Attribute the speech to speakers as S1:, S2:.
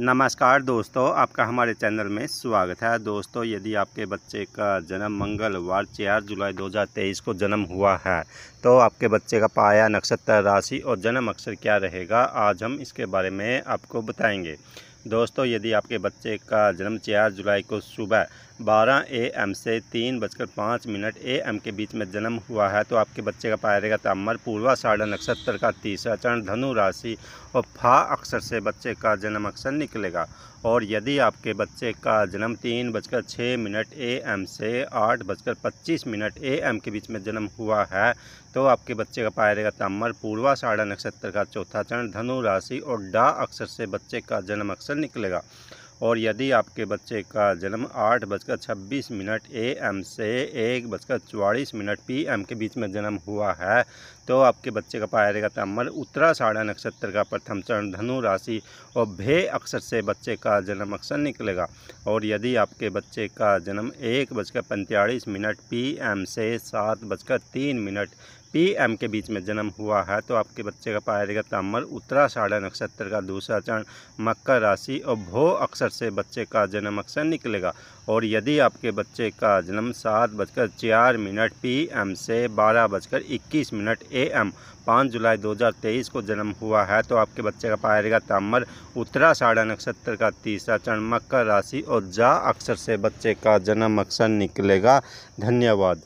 S1: नमस्कार दोस्तों आपका हमारे चैनल में स्वागत है दोस्तों यदि आपके बच्चे का जन्म मंगलवार चार जुलाई 2023 को जन्म हुआ है तो आपके बच्चे का पाया नक्षत्र राशि और जन्म अक्षर क्या रहेगा आज हम इसके बारे में आपको बताएंगे दोस्तों यदि आपके बच्चे का जन्म चार जुलाई को सुबह 12 एम से तीन बजकर पाँच मिनट एम के बीच में जन्म हुआ है तो आपके बच्चे का तामर ताम्र साढ़ा नक्षत्र का तीसरा चरण धनु राशि और फा अक्षर से बच्चे का जन्म अक्षर निकलेगा और यदि आपके बच्चे का जन्म तीन बजकर छः मिनट एम से आठ बजकर पच्चीस मिनट एम के बीच में जन्म हुआ है तो आपके बच्चे का तामर ताम्र साढ़ा नक्षत्र का चौथा चरण धनु राशि और डा अक्षर से बच्चे का जन्म अक्षर आंसर निकलेगा और यदि आपके बच्चे का जन्म आठ बजकर छब्बीस मिनट ए एम से एक बजकर चवालीस मिनट पी एम के बीच में जन्म हुआ है तो आपके बच्चे का पाया जाएगा ताम्र उत्तराषाढ़ा नक्षत्र का प्रथम चरण धनु राशि और भे अक्षर से बच्चे का जन्म अक्षर निकलेगा और यदि आपके बच्चे का जन्म एक बजकर पैंतालीस मिनट पी एम से सात बजकर तीन मिनट पी एम के बीच में जन्म हुआ है तो आपके बच्चे का पाया जाएगा ताम्र उत्तराषाढ़ा नक्षत्र का दूसरा चरण मकर राशि और भो अक्षर से बच्चे का जन्म अक्षर निकलेगा और यदि आपके बच्चे का जन्म सात बजकर चार मिनट पी एम से बारह बजकर इक्कीस मिनट ए एम पाँच जुलाई 2023 को जन्म हुआ है तो आपके बच्चे का पाया जाएगा ताम्र उत्तराषाढ़ा नक्षत्र का तीसरा चरण मकर राशि और जा अक्षर से बच्चे का जन्म अक्षर निकलेगा धन्यवाद